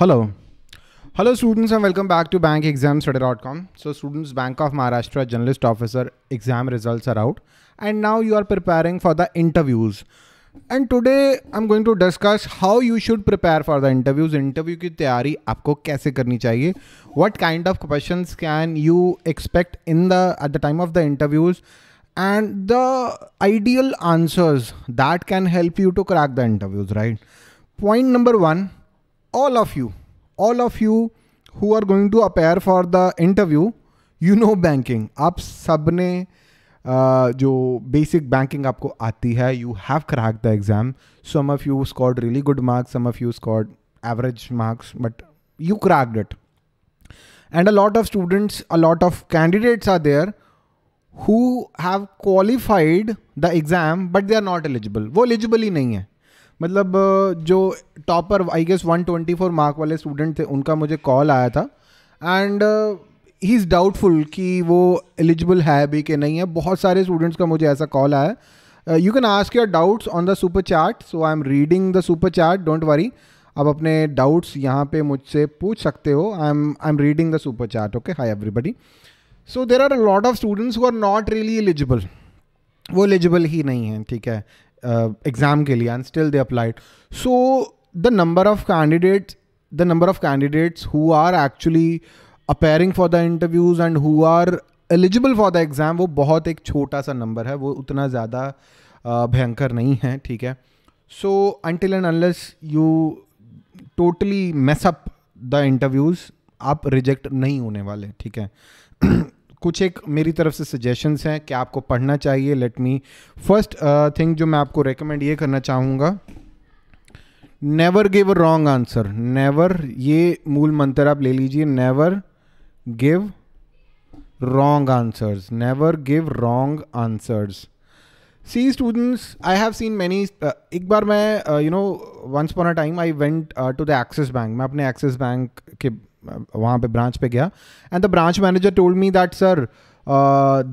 Hello. Hello students and welcome back to bankexamstudy.com. So students, Bank of Maharashtra Journalist Officer exam results are out and now you are preparing for the interviews. And today I'm going to discuss how you should prepare for the interviews. Interview ki tayari aapko kaise karni chahiye? What kind of questions can you expect in the at the time of the interviews? And the ideal answers that can help you to crack the interviews, right? Point number one, all of you, all of you who are going to appear for the interview, you know banking. आप सब ने uh, जो banking. Banking आपको आती है you have crack the exam some of you scored really good marks some of you scored average marks you cracked it. And a lot of students, a lot of candidates are there who have qualified the exam, but they are not eligible. वो eligible ही नहीं है मतलब जो topper I guess 124 mark वाले student थे उनका मुझे कॉल आया था एंड ही इज़ डाउटफुल कि वो एलिजिबल है भी कि नहीं है बहुत सारे स्टूडेंट्स का मुझे ऐसा कॉल आया you can ask your doubts on the super chart so I am reading the super chart don't worry आप अपने डाउट्स यहाँ पे मुझसे पूछ सकते हो I am I am reading the super chart okay hi everybody so there are a lot of students who are not really eligible वो eligible ही नहीं है ठीक है एग्ज़ाम के लिए and still they applied so the number of candidates the number of candidates who are actually appearing for the interviews and who are eligible for the exam वो बहुत एक छोटा सा नंबर है वो उतना ज़्यादा uh, भयंकर नहीं है ठीक है so until and unless you totally mess up the interviews आप रिजेक्ट नहीं होने वाले ठीक है कुछ एक मेरी तरफ से सजेशंस हैं कि आपको पढ़ना चाहिए लेट मी फर्स्ट थिंग जो मैं आपको रेकमेंड ये करना चाहूँगा never give a wrong answer never ये मूल मंत्र आप ले लीजिए never give wrong answers never give wrong answers see students I have seen many एक बार मैं you know once upon a time I went to the Axis Bank मैं अपने एक्सिस बैंक के वहाँ पे ब्रांच पे गया and the branch manager told me that sir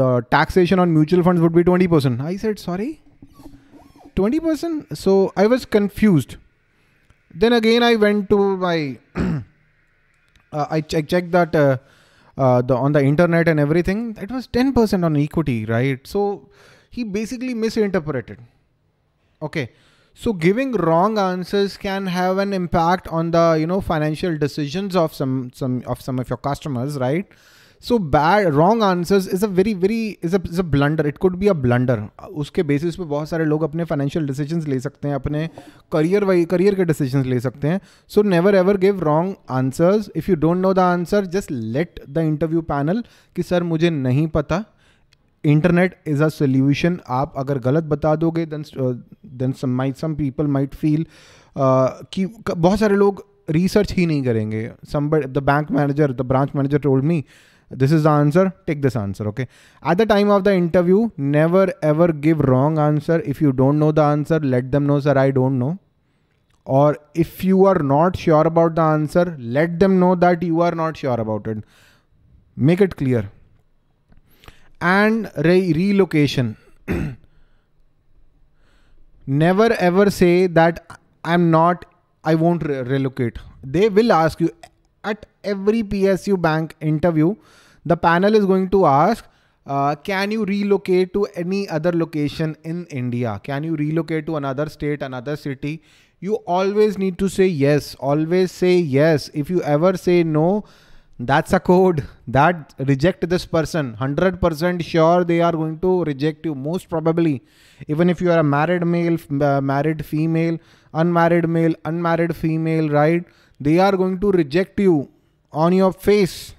the taxation on mutual funds would be twenty percent I said sorry twenty percent so I was confuse then again i went to my uh, I, checked that uh, uh, on the internet and everything it was 10% on equity right so he basically misinterpreted okay So giving wrong answers can have an impact on the you know financial decisions of some some of some of your customers, right? So bad wrong answers is a very very is a is a blunder. It could be a blunder. उसके basis पे बहुत सारे लोग अपने financial decisions ले सकते हैं अपने career वाई career के decisions ले सकते हैं so never ever give wrong answers if you don't know the answer just let the interview panel कि sir मुझे नहीं पता इंटरनेट इज अ सोल्यूशन आप अगर गलत बता दोगे then some might some people might feel कि बहुत सारे लोग रिसर्च ही नहीं करेंगे some the bank manager the branch manager told me this is the answer take this answer okay at the time of the interview never ever give wrong answer if you don't know the answer let them know sir I don't know और if you are not sure about the answer let them know that you are not sure about it make it clear and re relocation. Never ever say that I'm not, I won't re relocate. They will ask you at every PSU bank interview, the panel is going to ask, uh, can you relocate to any other location in India? Can you relocate to another state, another city? You always need to say yes. Always say yes. If you ever say no, that's a code that reject this person 100% sure they are going to reject you most probably even if you are a married male uh, married female unmarried male unmarried female right they are going to reject you on your face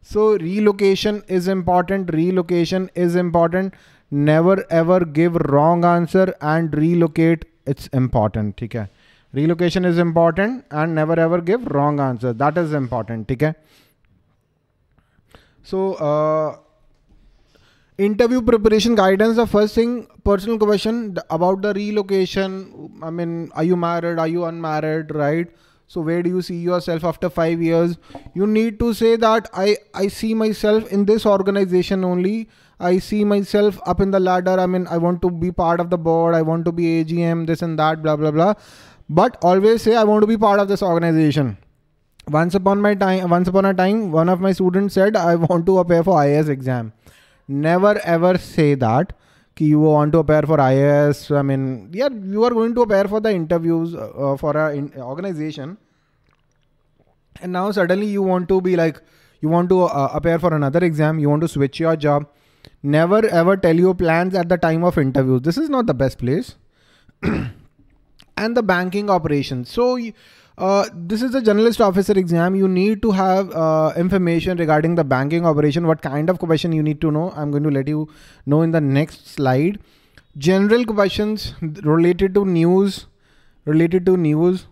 so relocation is important relocation is important never ever give wrong answer and relocate it's important okay relocation is important and never ever give wrong answer that is important Okay. so uh, interview preparation guidance the first thing personal question about the relocation i mean are you married are you unmarried right so where do you see yourself after 5 years you need to say that i i see myself in this organization only i see myself up in the ladder i mean i want to be part of the board i want to be agm this and that blah blah blah but always say i want to be part of this organization once upon my time once upon a time one of my students said i want to appear for ias exam never ever say that ki you want to appear for ias i mean yeah you are going to appear for the interviews uh, for a organization and now suddenly you want to be like you want to uh, appear for another exam you want to switch your job never ever tell your plans at the time of interviews this is not the best place and the banking operations. So uh, this is a journalist officer exam. You need to have uh, information regarding the banking operation. What kind of question you need to know? I'm going to let you know in the next slide. General questions related to news, related to news.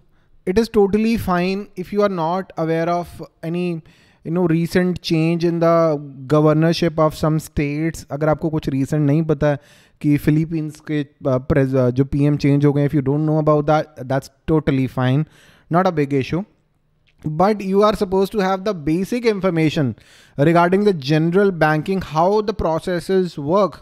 It is totally fine if you are not aware of any you know recent change in the governorship of some states. अगर आपको कुछ recent नहीं पता है कि Philippines के जो PM change हो गए if you don't know about that that's totally fine but you are supposed to have the basic information regarding the general banking how the processes work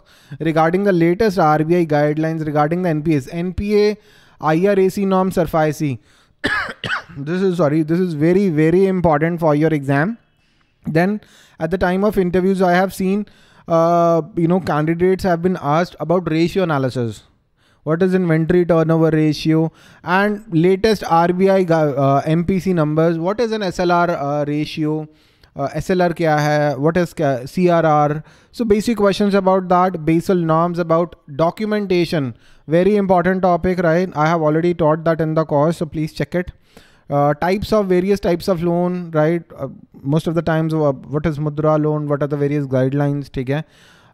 regarding the latest rbi guidelines regarding the NPS, npa irac norm are this is sorry this is very very important for your exam then at the time of interviews i have seen uh, you know candidates have been asked about ratio analysis what is inventory turnover ratio and latest rbi uh, mpc numbers what is an slr uh, ratio slr kya hai what is crr so basic questions about that Basic norms about documentation very important topic right i have already taught that in the course so please check it uh, types of various types of loan right uh, most of the times uh, what is mudra loan what are the various guidelines okay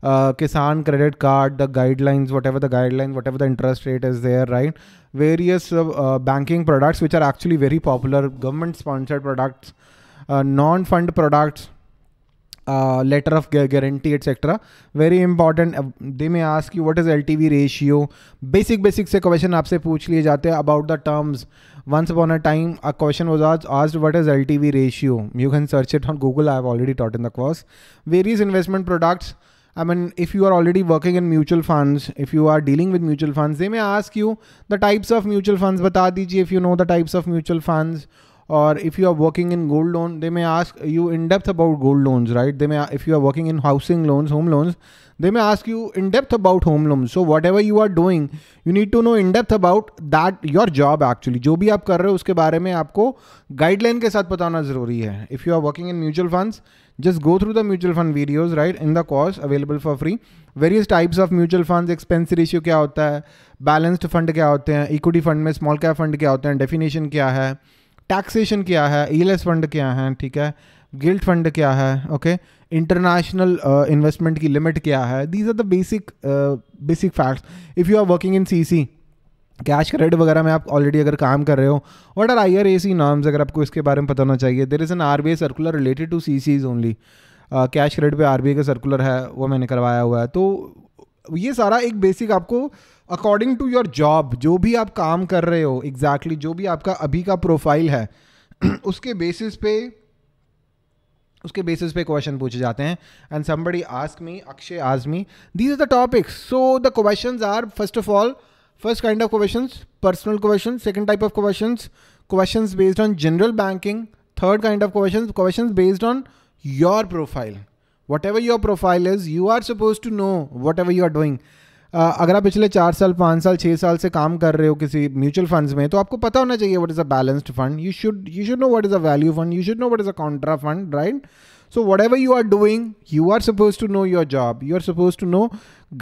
uh, Kisan credit card, the guidelines, whatever the guidelines, whatever the interest rate is there, right? Various uh, uh, banking products which are actually very popular, government sponsored products, uh, non fund products, letter of guarantee etcetera very important they may ask you what is LTV ratio basic basic से question आपसे पूछ लिए जाते हैं about the terms once upon a time a question was आज आज what is L T V ratio you can search it on Google I have already taught in the course various investment products I mean if you are already working in mutual funds if you are dealing with mutual funds they may ask you the types of mutual funds बता दीजिए if you know the types of mutual funds और if you are working in gold loan they may ask you in depth about gold loans right they may if you are working in housing loans home loans they may ask you in depth about home loans so whatever you are doing you need to know in depth about that your job actually जो भी आप कर रहे हो उसके बारे में आपको गाइडलाइन के साथ बताना जरूरी है if you are working in mutual funds just go through the mutual fund videos right in the course available for free various types of mutual fund expense ratio क्या होता है बैलेंस्ड फंड क्या होते हैं इक्विटी फंड में small cap fund क्या होते हैं डेफिनेशन क्या है टैक्सेशन क्या है ई e फंड क्या है ठीक है गिल्ट फंड क्या है ओके इंटरनेशनल इन्वेस्टमेंट की लिमिट क्या है these are the basic basic facts if you are working in C C cash credit वगैरह में आप ऑलरेडी अगर काम कर रहे हो what are I R A C norms अगर आपको इसके बारे में पता होना चाहिए there is an R B I circular related to C Cs only cash credit पे आर बी आई का सर्कुलर है वो मैंने करवाया हुआ है तो ये सारा एक बेसिक आपको अकॉर्डिंग टू योर जॉब जो भी आप काम कर रहे हो एग्जैक्टली exactly, जो भी आपका अभी का प्रोफाइल है उसके बेसिस पे उसके बेसिस पे क्वेश्चन पूछे जाते हैं and somebody ask me Akshay Azmi these are the topics so the question are first of all first kind of question personal question second type of question question based on general banking third kind of question question based on your profile whatever your profile is you are supposed to know whatever you are doing Uh, अगर आप पिछले चार साल पाँच साल छः साल से काम कर रहे हो किसी म्यूचुअल फंड्स में तो आपको पता होना चाहिए what is a balanced fund you should you should know what is a value fund you should know what is a contra fund right so what ever you are doing you are suppose to know your job you are suppose to know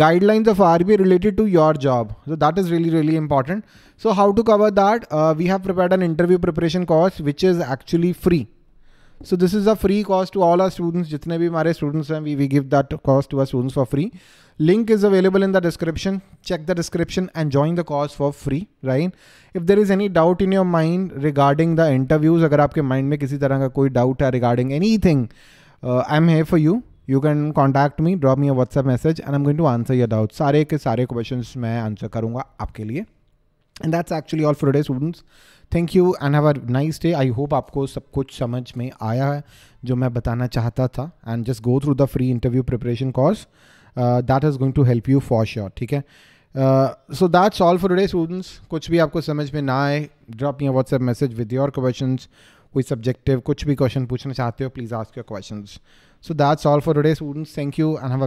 guidelines of RBI related to your job. So that is really, really important. So how to cover that? Uh, we have prepared an interview preparation course, which is actually free. So this is a free cost to all are students जितने भी हमारे students हैं we we give that cost to are students for free link is available in the description check the description and join the cost for free right if there is any doubt in your mind regarding the interviews अगर आपके mind में किसी तरह का कोई doubt है regarding anything I am have for you you can contact me drop me WhatsApp message and am going to answer your doubt सारे के सारे क्वेश्चन मैं आंसर करूंगा आपके लिए and that's actually all for the students thank you and have a nice day I hope आपको सब कुछ समझ में आया है जो मैं बताना चाहता था and just go through the free interview preparation course that is going to help you for sure ठीक है so that's all for today students कुछ भी आपको समझ में ना आए drop me WhatsApp message with your question कोई सब्जेक्टिव कुछ भी क्वेश्चन पूछना चाहते हो please ask your question so that's all for today students thank you and have